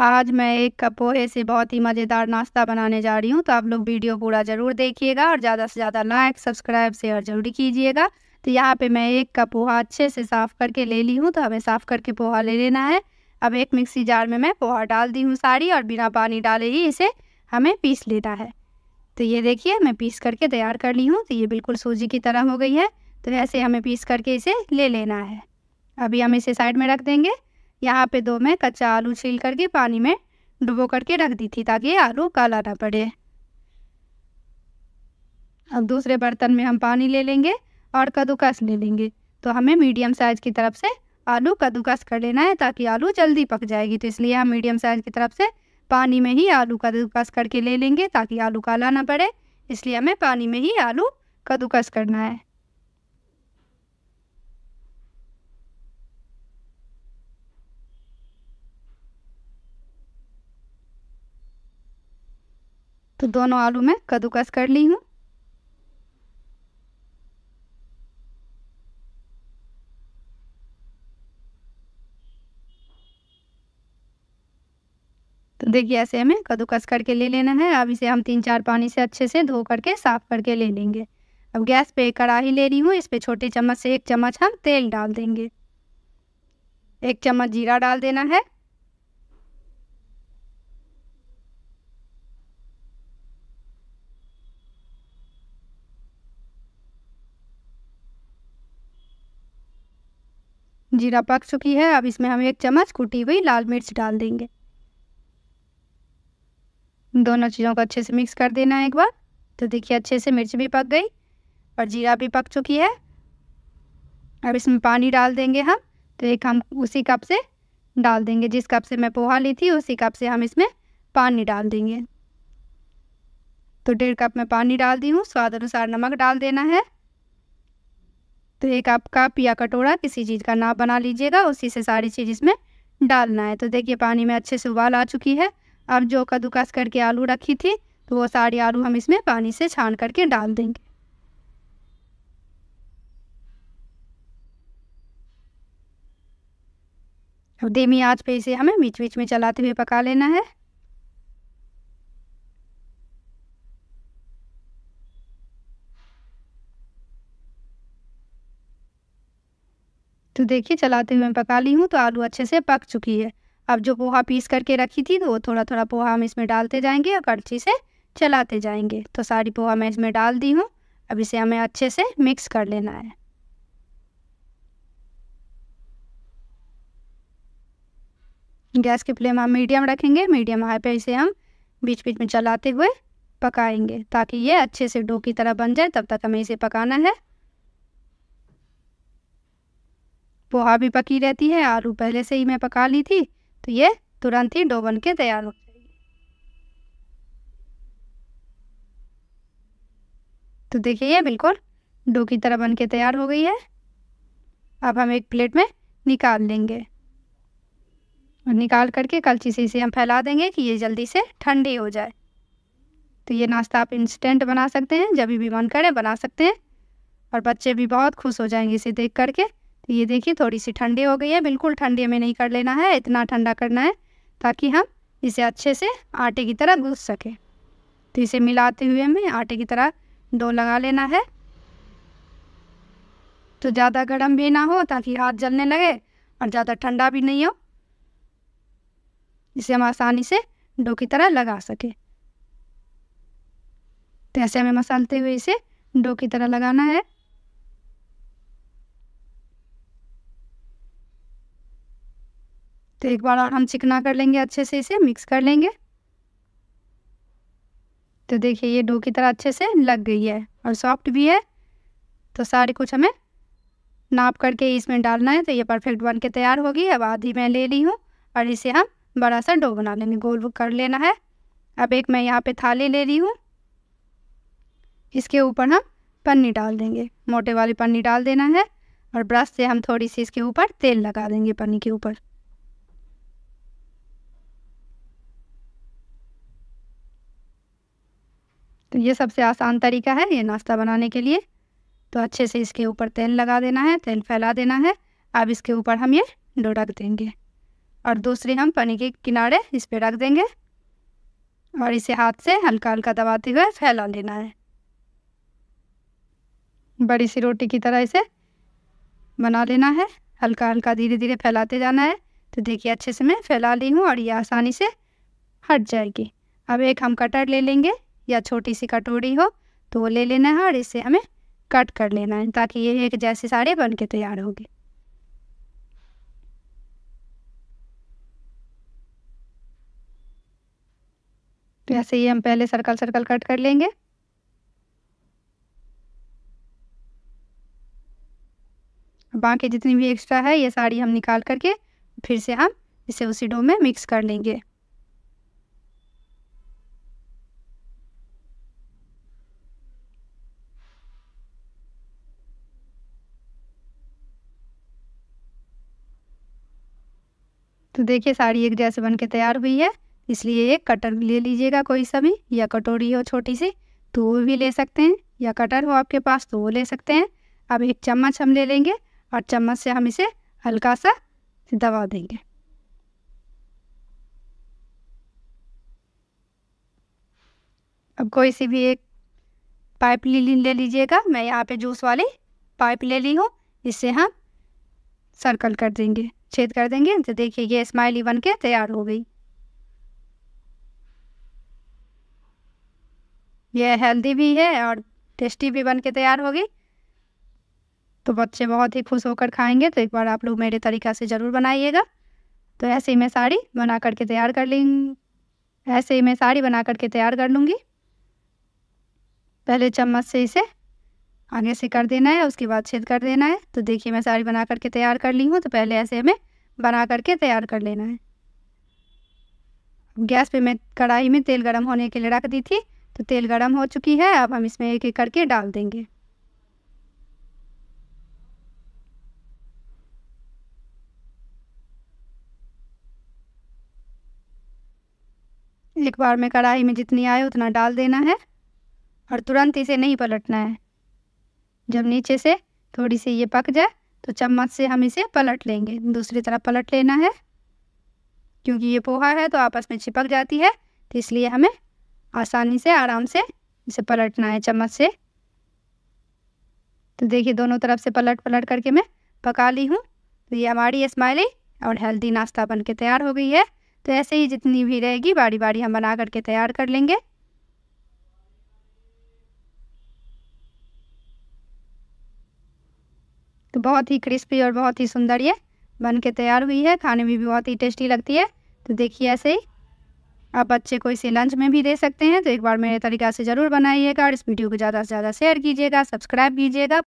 आज मैं एक पोहे से बहुत ही मज़ेदार नाश्ता बनाने जा रही हूँ तो आप लोग वीडियो पूरा ज़रूर देखिएगा और ज़्यादा से ज़्यादा लाइक सब्सक्राइब शेयर ज़रूर कीजिएगा तो यहाँ पे मैं एक कप पोहा अच्छे से साफ़ करके ले ली हूँ तो हमें साफ़ करके पोहा ले लेना है अब एक मिक्सी जार में मैं पोहा डाल दी हूँ सारी और बिना पानी डाले ही इसे हमें पीस लेना है तो ये देखिए मैं पीस करके तैयार कर ली हूँ तो ये बिल्कुल सूजी की तरह हो गई है तो ऐसे हमें पीस करके इसे ले लेना है अभी हम इसे साइड में रख देंगे यहाँ पे दो मैं कच्चा आलू छील करके पानी में डुबो करके रख दी थी ताकि आलू काला ना पड़े अब दूसरे बर्तन में हम पानी ले लेंगे और कद्दूकस ले लेंगे तो हमें मीडियम साइज की तरफ से आलू कद्दूकस कर लेना है ताकि आलू जल्दी पक जाएगी तो इसलिए हम मीडियम साइज की तरफ से पानी में ही आलू कद्दूकस करके ले लेंगे ताकि आलू काला ना पड़े इसलिए हमें पानी में ही आलू कद्दूकस करना है तो दोनों आलू मैं कद्दूकस कर ली हूँ तो देखिए ऐसे हमें कद्दूकस करके ले लेना है अब इसे हम तीन चार पानी से अच्छे से धो करके साफ करके ले लेंगे अब गैस पे कढ़ाई ले रही हूँ इस पे छोटे चम्मच से एक चम्मच हम तेल डाल देंगे एक चम्मच जीरा डाल देना है जीरा पक चुकी है अब इसमें हम एक चम्मच कुटी हुई लाल मिर्च डाल देंगे दोनों चीज़ों को अच्छे से मिक्स कर देना है एक बार तो देखिए अच्छे से मिर्च भी पक गई और जीरा भी पक चुकी है अब इसमें पानी डाल देंगे हम तो एक हम उसी कप से डाल देंगे जिस कप से मैं पोहा ली थी उसी कप से हम इसमें पानी डाल देंगे तो डेढ़ कप में पानी डाल दी हूँ स्वाद अनुसार नमक डाल देना है तो एक आप कप या कटोरा किसी चीज़ का नाप बना लीजिएगा उसी से सारी चीज़ इसमें डालना है तो देखिए पानी में अच्छे से उबाल आ चुकी है अब जो कद्दूकस करके आलू रखी थी तो वो सारी आलू हम इसमें पानी से छान करके डाल देंगे अब धीमी आँच पे इसे हमें बीच बीच में चलाते हुए पका लेना है तो देखिए चलाते हुए मैं पका ली हूँ तो आलू अच्छे से पक चुकी है अब जो पोहा पीस करके रखी थी तो वो थोड़ा थोड़ा पोहा हम इसमें डालते जाएंगे और कड़छी से चलाते जाएंगे तो सारी पोहा मैं इसमें डाल दी हूँ अब इसे हमें अच्छे से मिक्स कर लेना है गैस की फ्लेम हम मीडियम रखेंगे मीडियम हाई पे इसे हम बीच बीच में चलाते हुए पकाएंगे ताकि ये अच्छे से डो की तरह बन जाए तब तक हमें इसे पकाना है पोहा भी पकी रहती है आलू पहले से ही मैं पका ली थी तो ये तुरंत ही डो बन के तैयार हो जाएगी तो देखिए ये बिल्कुल डो की तरह बन के तैयार हो गई है अब हम एक प्लेट में निकाल लेंगे और निकाल करके कलची से इसे हम फैला देंगे कि ये जल्दी से ठंडी हो जाए तो ये नाश्ता आप इंस्टेंट बना सकते हैं जब भी मन करे बना सकते हैं और बच्चे भी बहुत खुश हो जाएंगे इसे देख करके तो ये देखिए थोड़ी सी ठंडी हो गई है बिल्कुल ठंडी हमें नहीं कर लेना है इतना ठंडा करना है ताकि हम इसे अच्छे से आटे की तरह गूँथ सकें तो इसे मिलाते हुए हमें आटे की तरह डो लगा लेना है तो ज़्यादा गर्म भी ना हो ताकि हाथ जलने लगे और ज़्यादा ठंडा भी नहीं हो इसे हम आसानी से डो की तरह लगा सके तो ऐसे हमें मसालते हुए इसे डो की तरह लगाना है तो एक बार और हम चिकना कर लेंगे अच्छे से इसे मिक्स कर लेंगे तो देखिए ये डो की तरह अच्छे से लग गई है और सॉफ्ट भी है तो सारे कुछ हमें नाप करके इसमें डालना है तो ये परफेक्ट बन के तैयार होगी अब आधी मैं ले ली हूँ और इसे हम बड़ा सा डो बना लेंगे गोल कर लेना है अब एक मैं यहाँ पे थाली ले रही हूँ इसके ऊपर हम पन्नी डाल देंगे मोटे वाली पन्नी डाल देना है और ब्रश से हम थोड़ी सी इसके ऊपर तेल लगा देंगे पन्नी के ऊपर तो ये सबसे आसान तरीका है ये नाश्ता बनाने के लिए तो अच्छे से इसके ऊपर तेल लगा देना है तेल फैला देना है अब इसके ऊपर हम ये डो देंगे और दूसरी हम पानी के किनारे इस पर रख देंगे और इसे हाथ से हल्का हल्का दबाते हुए फैला लेना है बड़ी सी रोटी की तरह इसे बना लेना है हल्का हल्का धीरे धीरे फैलाते जाना है तो देखिए अच्छे से मैं फैला ली हूँ और ये आसानी से हट जाएगी अब एक हम कटर ले लेंगे या छोटी सी कटोरी हो तो वो ले लेना है और इसे हमें कट कर लेना है ताकि ये एक जैसी साड़ी बन के तैयार होगी तो ऐसे ही हम पहले सर्कल सर्कल कट कर लेंगे बाकी जितनी भी एक्स्ट्रा है ये साड़ी हम निकाल करके फिर से हम इसे उसी डो में मिक्स कर लेंगे तो देखिए साड़ी एक जैसे बन के तैयार हुई है इसलिए एक कटर ले लीजिएगा कोई सा भी या कटोरी हो छोटी सी तो वो भी ले सकते हैं या कटर हो आपके पास तो वो ले सकते हैं अब एक चम्मच हम ले लेंगे और चम्मच से हम इसे हल्का सा दबा देंगे अब कोई सी भी एक पाइप ली ले लीजिएगा मैं यहाँ पे जूस वाली पाइप ले ली हूँ इससे हम सर्कल कर देंगे छेद कर देंगे तो देखिए ये स्माइली बन के तैयार हो गई ये हेल्दी भी है और टेस्टी भी बन के तैयार हो गई तो बच्चे बहुत ही खुश होकर खाएंगे तो एक बार आप लोग मेरे तरीका से ज़रूर बनाइएगा तो ऐसे ही मैं साड़ी बना करके तैयार कर लें ऐसे ही मैं साड़ी बना करके तैयार कर लूँगी पहले चम्मच से इसे आगे से कर देना है उसके बाद छेद कर देना है तो देखिए मैं साड़ी बना करके तैयार कर ली हूँ तो पहले ऐसे हमें बना करके तैयार कर लेना है गैस पे मैं कढ़ाई में तेल गरम होने के लिए रख दी थी तो तेल गरम हो चुकी है अब हम इसमें एक एक करके डाल देंगे एक बार में कढ़ाई में जितनी आए उतना डाल देना है और तुरंत इसे नहीं पलटना है जब नीचे से थोड़ी सी ये पक जाए तो चम्मच से हम इसे पलट लेंगे दूसरी तरफ पलट लेना है क्योंकि ये पोहा है तो आपस में चिपक जाती है तो इसलिए हमें आसानी से आराम से इसे पलटना है चम्मच से तो देखिए दोनों तरफ से पलट पलट करके मैं पका ली हूँ तो ये हमारी स्माइली और हेल्दी नाश्ता बन के तैयार हो गई है तो ऐसे ही जितनी भी रहेगी बारी बारी हम बना करके तैयार कर लेंगे तो बहुत ही क्रिस्पी और बहुत ही सुंदर ये बन के तैयार हुई है खाने में भी बहुत ही टेस्टी लगती है तो देखिए ऐसे ही आप बच्चे को इसे लंच में भी दे सकते हैं तो एक बार मेरे तरीका से ज़रूर बनाइएगा और इस वीडियो को ज़्यादा से ज़्यादा शेयर कीजिएगा सब्सक्राइब कीजिएगा